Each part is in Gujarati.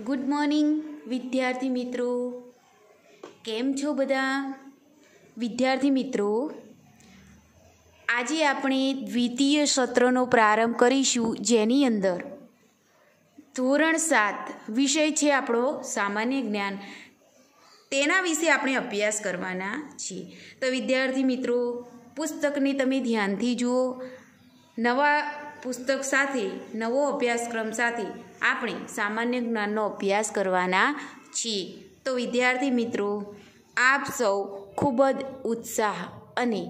ગુડ મોર્નિંગ વિદ્યાર્થી મિત્રો કેમ છો બધા વિદ્યાર્થી મિત્રો આજે આપણે દ્વિતીય સત્રનો પ્રારંભ કરીશું જેની અંદર ધોરણ સાત વિષય છે આપણો સામાન્ય જ્ઞાન તેના વિશે આપણે અભ્યાસ કરવાના છીએ તો વિદ્યાર્થી મિત્રો પુસ્તકને તમે ધ્યાનથી જુઓ નવા પુસ્તક સાથે નવો અભ્યાસક્રમ સાથે આપણે સામાન્ય જ્ઞાનનો અભ્યાસ કરવાના છીએ તો વિદ્યાર્થી મિત્રો આપ સૌ ખૂબ જ ઉત્સાહ અને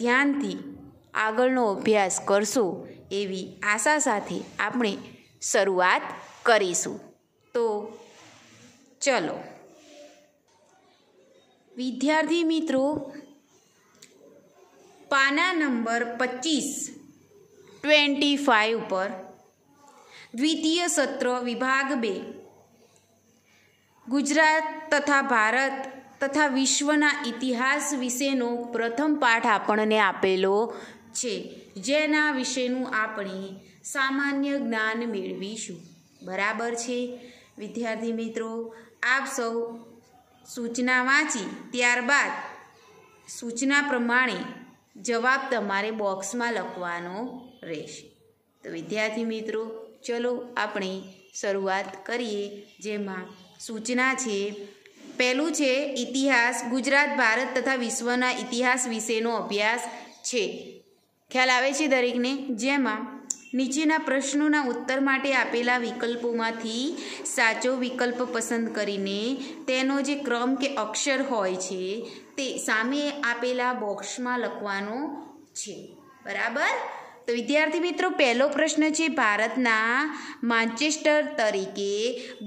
ધ્યાનથી આગળનો અભ્યાસ કરશો એવી આશા સાથે આપણે શરૂઆત કરીશું તો ચલો વિદ્યાર્થી મિત્રો પાના નંબર પચીસ ટ્વેન્ટી ફાઇવ ઉપર દ્વિતીય સત્ર વિભાગ બે ગુજરાત તથા ભારત તથા વિશ્વના ઇતિહાસ વિશેનો પ્રથમ પાઠ આપણને આપેલો છે જેના વિશેનું આપણે સામાન્ય જ્ઞાન મેળવીશું બરાબર છે વિદ્યાર્થી મિત્રો આપ સૌ સૂચના વાંચી ત્યારબાદ સૂચના પ્રમાણે જવાબ તમારે બોક્સમાં લખવાનો રહેશે તો વિદ્યાર્થી મિત્રો ચલો આપણે શરૂઆત કરીએ જેમાં સૂચના છે પહેલું છે ઇતિહાસ ગુજરાત ભારત તથા વિશ્વના ઇતિહાસ વિશેનો અભ્યાસ છે ખ્યાલ આવે છે દરેકને જેમાં નીચેના પ્રશ્નોના ઉત્તર માટે આપેલા વિકલ્પોમાંથી સાચો વિકલ્પ પસંદ કરીને તેનો જે ક્રમ કે અક્ષર હોય છે તે સામે આપેલા બોક્સમાં લખવાનો છે બરાબર તો વિદ્યાર્થી મિત્રો પહેલો પ્રશ્ન છે ભારતના માન્ચેસ્ટર તરીકે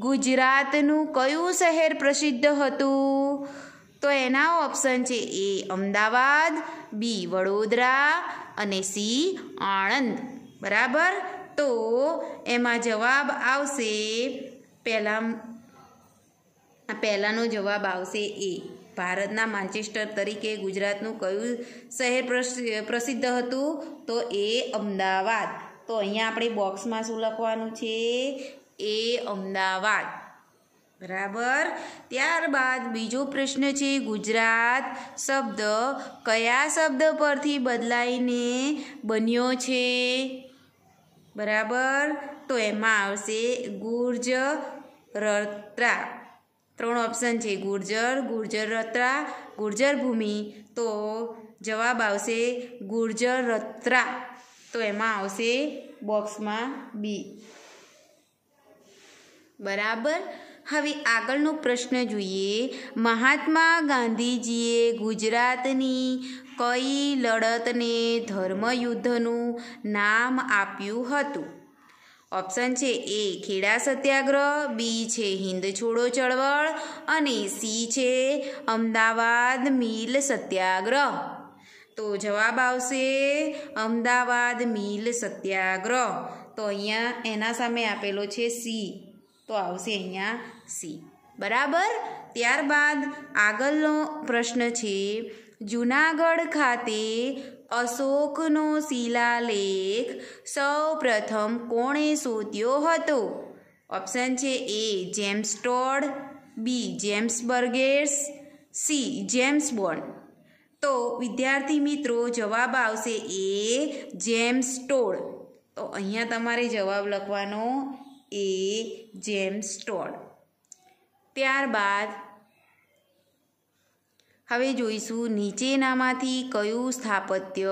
ગુજરાતનું કયું શહેર પ્રસિદ્ધ હતું તો એના ઓપ્શન છે એ અમદાવાદ બી વડોદરા અને સી આણંદ બરાબર તો એમાં જવાબ આવશે પહેલાં પહેલાંનો જવાબ આવશે એ ભારતના માન્ચેસ્ટર તરીકે ગુજરાતનું કયું શહેર પ્રસિદ્ધ હતું તો એ અમદાવાદ તો અહીંયા આપણે બોક્સમાં શું લખવાનું છે એ અમદાવાદ બરાબર ત્યારબાદ બીજો પ્રશ્ન છે ગુજરાત શબ્દ કયા શબ્દ પરથી બદલાઈને બન્યો છે બરાબર તો એમાં આવશે ગુર્જ રત્રા ત્રણ ઓપ્શન છે ગુર્જર ગુર્જર રત્રા ગુર્જર ભૂમિ તો જવાબ આવશે ગુર્જર રત્રા તો એમાં આવશે બોક્સમાં બી બરાબર હવે આગળનો પ્રશ્ન જોઈએ મહાત્મા ગાંધીજીએ ગુજરાતની કઈ લડતને ધર્મયુદ્ધનું નામ આપ્યું હતું ઓપ્શન છે એ ખેડા સત્યાગ્રહ બી છે હિન્દ છોડો ચળવળ અને સી છે અમદાવાદ મિલ સત્યાગ્રહ તો જવાબ આવશે અમદાવાદ મિલ સત્યાગ્રહ તો અહીંયા એના સામે આપેલો છે સી તો આવશે અહીંયા સી બરાબર ત્યારબાદ આગળનો પ્રશ્ન છે જુનાગઢ ખાતે અશોકનો શિલાલેખ સૌપ્રથમ કોણે શોધ્યો હતો ઓપ્શન છે A James Tod B James Burgess C James Bond તો વિદ્યાર્થી મિત્રો જવાબ આવશે એ જેમ્સ ટોડ તો અહીંયા તમારે જવાબ લખવાનો એ જેમ્સ ટોડ ત્યારબાદ હવે જોઈશું નીચેનામાંથી કયું સ્થાપત્ય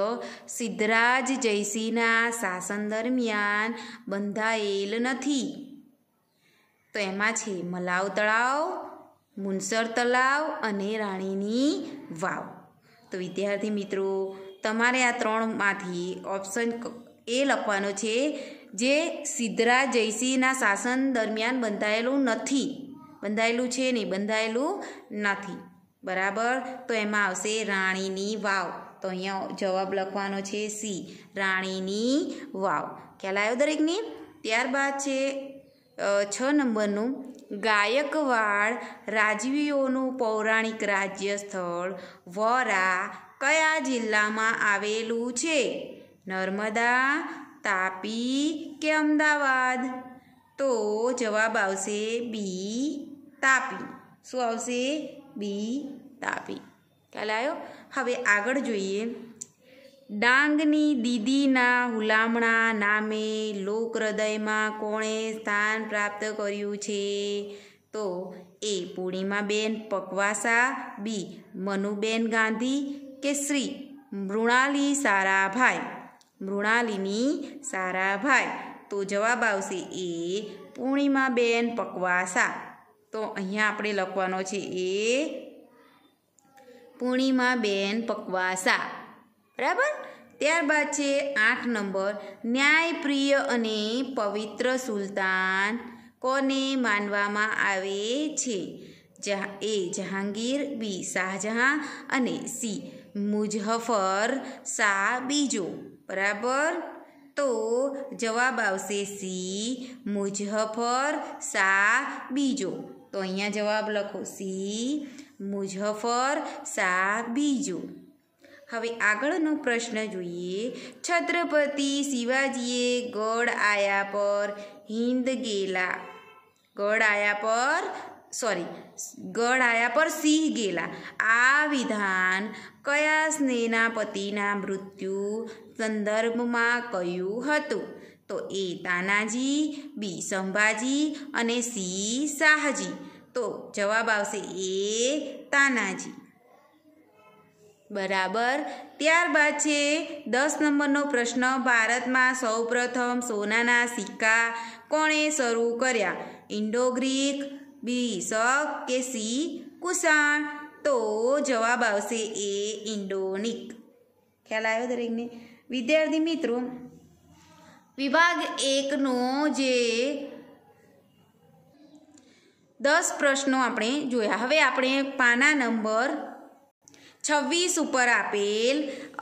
સિદ્ધરાજ જયસિંહના શાસન દરમિયાન બંધાયેલ નથી તો એમાં છે મલાવ તળાવ મુનસર તળાવ અને રાણીની વાવ તો વિદ્યાર્થી મિત્રો તમારે આ ત્રણમાંથી ઓપ્શન એ લખવાનો છે જે સિદ્ધરાજ જયસિંહના શાસન દરમિયાન બંધાયેલું નથી બંધાયેલું છે નહીં બંધાયેલું નથી બરાબર તો એમાં આવશે રાણીની વાવ તો અહીંયા જવાબ લખવાનો છે સી રાણીની વાવ ખ્યાલ આવ્યો દરેકની ત્યારબાદ છે છ નંબરનું ગાયકવાડ રાજવીઓનું પૌરાણિક રાજ્ય સ્થળ વોરા કયા જિલ્લામાં આવેલું છે નર્મદા તાપી કે અમદાવાદ તો જવાબ આવશે બી તાપી શું આવશે બી તાપી ખ્યાલ આવ્યો હવે આગળ જોઈએ ડાંગની દીદીના હુલામણા નામે લોક હૃદયમાં કોણે સ્થાન પ્રાપ્ત કર્યું છે તો એ પૂર્ણિમાબેન પકવાસા બી મનુબેન ગાંધી કે શ્રી મૃણાલી સારાભાઈ મૃણાલીની સારાભાઈ તો જવાબ આવશે એ પૂર્ણિમાબેન પકવાસા તો અહીંયા આપણે લખવાનો છે એ પૂર્ણિમાબેન પકવાસા બરાબર ત્યારબાદ છે આઠ નંબર ન્યાયપ્રિય અને પવિત્ર સુલતાન કોને માનવામાં આવે છે જહા એ જહાંગીર બી શાહજહાં અને સી મુઝફર શાહ બીજો બરાબર તો જવાબ આવશે સી મુઝફર શાહ બીજો તો અહીંયા જવાબ લખો સી મુઝફર શાહ બીજું હવે આગળનો પ્રશ્ન જોઈએ છત્રપતિ શિવાજીએ ગઢ આયા પર હિંદ ગેલા ગઢ આયા પર સોરી ગઢ આયા પર સિંહ ગેલા આ વિધાન કયા પતિના મૃત્યુ સંદર્ભમાં કહ્યું હતું તો એ તાનાજી બી સંભાજી અને સી શાહજી તો જવાબ આવશે એ તાનાજી બરાબર ત્યારબાદ છે દસ નંબરનો પ્રશ્ન ભારતમાં સૌપ્રથમ સોનાના સિક્કા કોણે શરૂ કર્યા ઇન્ડો ગ્રીક બી શક કે સી કુષાણ તો જવાબ આવશે એ ઇન્ડોનિક ખ્યાલ આવ્યો દરેકને વિદ્યાર્થી મિત્રો વિભાગ એકનો જે દસ પ્રશ્નો આપણે જોયા હવે આપણે પાના નંબર છવ્વીસ ઉપર આપેલ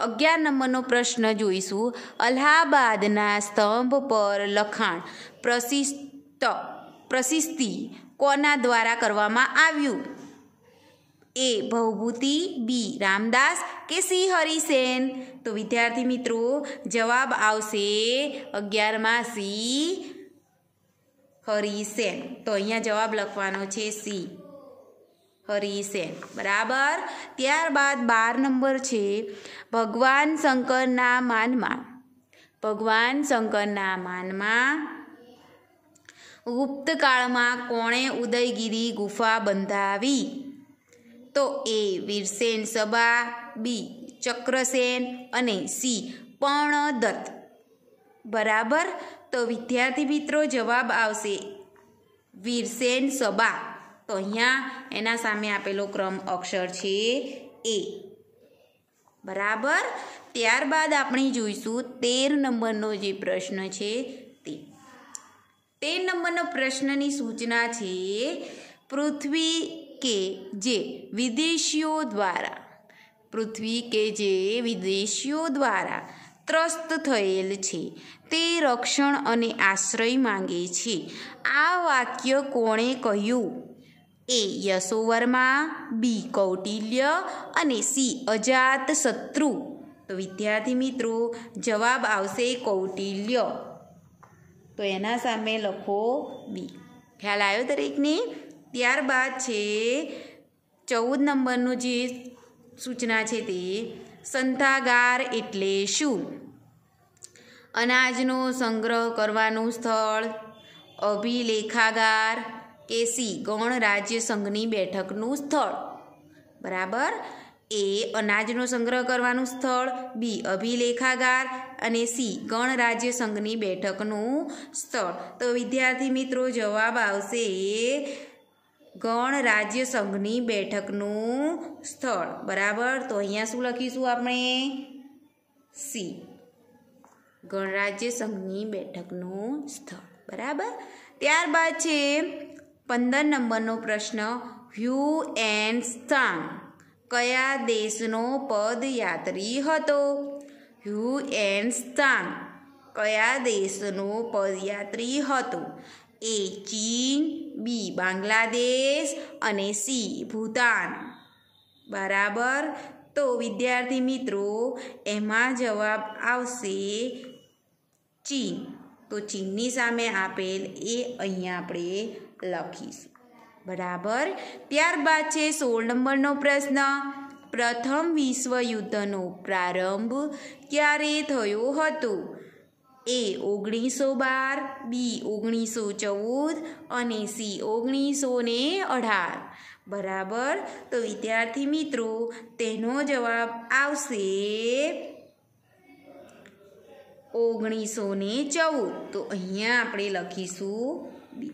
અગિયાર નંબરનો પ્રશ્ન જોઈશું અલ્હાબાદના સ્તંભ પર લખાણ પ્રશિસ્ત પ્રશિસ્તિ કોના દ્વારા કરવામાં આવ્યું એ ભવભૂતિ બી રામદાસ કે સી હરિસેન તો વિદ્યાર્થી મિત્રો જવાબ આવશે અગિયારમાં સી હરિસેન તો અહીંયા જવાબ લખવાનો છે સી હરિસેન બરાબર ત્યારબાદ બાર નંબર છે ભગવાન શંકરના માનમાં ભગવાન શંકરના માનમાં ગુપ્ત કાળમાં કોણે ઉદયગીરી ગુફા બંધાવી તો એ વીરસેન સભા બી ચક્રસેન અને સી પણદત્ત બરાબર તો વિદ્યાર્થી મિત્રો જવાબ આવશે વીરસેન સભા તો અહીંયા એના સામે આપેલો ક્રમ અક્ષર છે એ બરાબર ત્યારબાદ આપણે જોઈશું તેર નંબરનો જે પ્રશ્ન છે તે તેર નંબરનો પ્રશ્નની સૂચના છે પૃથ્વી કે જે વિદેશીઓ દ્વારા પૃથ્વી કે જે વિદેશીઓ દ્વારા ત્રસ્ત થયેલ છે તે રક્ષણ અને આશ્રય માંગે છે આ વાક્ય કોણે કહ્યું એ યશોવર્મા બી કૌટિલ્ય અને સી અજાત શત્રુ તો વિદ્યાર્થી મિત્રો જવાબ આવશે કૌટિલ્ય તો એના સામે લખો બી ખ્યાલ આવ્યો દરેકને ત્યારબાદ છે ચૌદ નંબરનું જે સૂચના છે તે સંથાગાર એટલે શું અનાજનો સંગ્રહ કરવાનું સ્થળ અભિલેખાગાર કેસી ગણ રાજ્ય સંઘની બેઠકનું સ્થળ બરાબર એ અનાજનો સંગ્રહ કરવાનું સ્થળ બી અભિલેખાગાર અને સી ગણ રાજ્ય સંઘની બેઠકનું સ્થળ તો વિદ્યાર્થી મિત્રો જવાબ આવશે ગણ રાજ્ય સંઘની બેઠકનું સ્થળ બરાબર તો અહીંયા શું લખીશું આપણે સી ગણરાજ્ય સંઘની બેઠકનું સ્થળ બરાબર ત્યારબાદ છે પંદર નંબરનો પ્રશ્ન હ્યુ એન્ડ સ્થાંગ કયા દેશનો પદયાત્રી હતો હ્યુ એન્ડ સ્થાંગ કયા દેશનો પદયાત્રી હતો એ ચીન બી બાંગ્લાદેશ અને સી ભૂતાન બરાબર તો વિદ્યાર્થી મિત્રો એમાં જવાબ આવશે ચીન તો ચીનની સામે આપેલ એ અહીંયા આપણે લખીશું બરાબર ત્યારબાદ છે સોળ નંબરનો પ્રશ્ન પ્રથમ વિશ્વયુદ્ધનો પ્રારંભ ક્યારે થયો હતો એ ઓગણીસો બાર બી ઓગણીસો ચૌદ અને સી ઓગણીસો ને અઢાર બરાબર તો વિદ્યાર્થી મિત્રો તેનો જવાબ આવશે ઓગણીસો ને ચૌદ તો અહીંયા આપણે લખીશું બી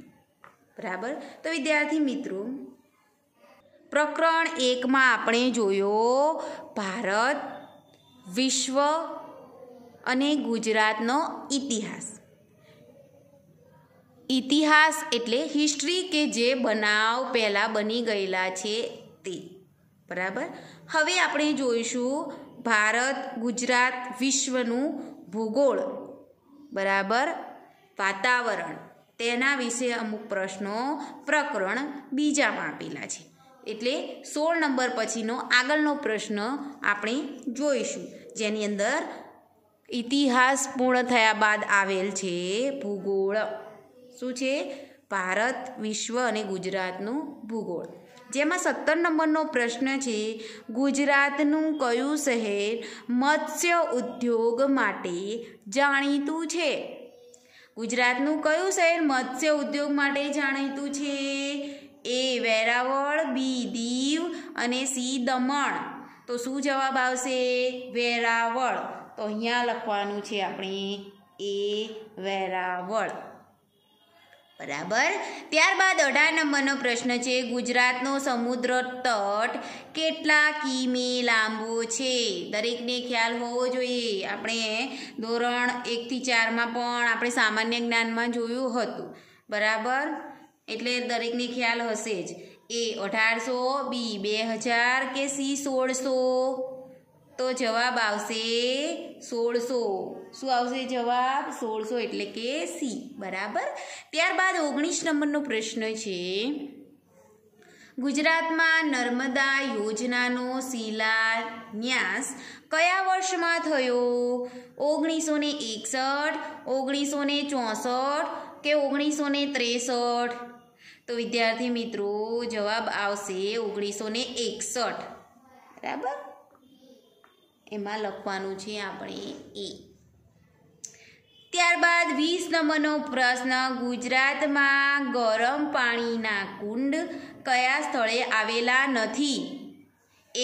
બરાબર તો વિદ્યાર્થી મિત્રો પ્રકરણ એકમાં આપણે જોયો ભારત વિશ્વ અને ગુજરાતનો ઇતિહાસ ઇતિહાસ એટલે હિસ્ટ્રી કે જે બનાવ પહેલાં બની ગયેલા છે તે બરાબર હવે આપણે જોઈશું ભારત ગુજરાત વિશ્વનું ભૂગોળ બરાબર વાતાવરણ તેના વિશે અમુક પ્રશ્નો પ્રકરણ બીજામાં આપેલા છે એટલે સોળ નંબર પછીનો આગળનો પ્રશ્ન આપણે જોઈશું જેની અંદર ઇતિહાસ પૂર્ણ થયા બાદ આવેલ છે ભૂગોળ શું છે ભારત વિશ્વ અને ગુજરાતનું ભૂગોળ જેમાં સત્તર નંબરનો પ્રશ્ન છે ગુજરાતનું કયું શહેર મત્સ્ય ઉદ્યોગ માટે જાણીતું છે ગુજરાતનું કયું શહેર મત્સ્ય ઉદ્યોગ માટે જાણીતું છે એ વેરાવળ બી દીવ અને સી દમણ તો શું જવાબ આવશે વેરાવળ તો અહીંયા લખવાનું છે આપણે એ વેરાવળ બરાબર ત્યારબાદ અઢાર નંબરનો પ્રશ્ન છે ગુજરાતનો સમુદ્ર તટ કેટલા કિમી લાંબો છે દરેકને ખ્યાલ હોવો જોઈએ આપણે ધોરણ એકથી ચારમાં પણ આપણે સામાન્ય જ્ઞાનમાં જોયું હતું બરાબર એટલે દરેકને ખ્યાલ હશે જ એ અઢારસો બી બે હજાર કે સી સોળસો તો જવાબ આવશે સોળસો શું આવશે જવાબ સોળસો એટલે કે સી બરાબર ત્યારબાદ ઓગણીસ નંબરનો પ્રશ્ન છે ગુજરાતમાં નર્મદા યોજનાનો શિલાન્યાસ કયા વર્ષમાં થયો ઓગણીસો ને એકસઠ ઓગણીસો ને ચોસઠ કે ઓગણીસો ને ત્રેસઠ તો વિદ્યાર્થી મિત્રો જવાબ આવશે ઓગણીસો ને એકસઠ બરાબર એમાં લખવાનું છે આપણે એ ત્યારબાદ વીસ નંબરનો પ્રશ્ન ગુજરાતમાં ગરમ પાણીના કુંડ કયા સ્થળે આવેલા નથી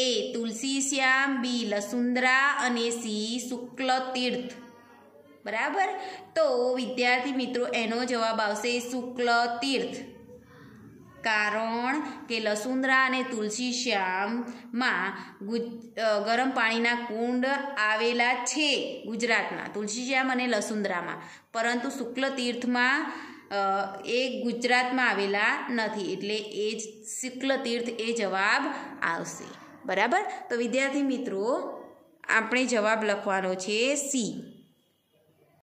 એ તુલસી શ્યામ બી લસુંદરા અને સી શુક્લ તીર્થ બરાબર તો વિદ્યાર્થી મિત્રો એનો જવાબ આવશે શુક્લ તીર્થ કારણ કે લસુંદરા અને તુલસી શ્યામમાં ગરમ પાણીના કુંડ આવેલા છે ગુજરાતમાં તુલસી શ્યામ અને લસુંદરામાં પરંતુ શુક્લ તીર્થમાં એ ગુજરાતમાં આવેલા નથી એટલે એ જ શુક્લ તીર્થ એ જવાબ આવશે બરાબર તો વિદ્યાર્થી મિત્રો આપણે જવાબ લખવાનો છે સી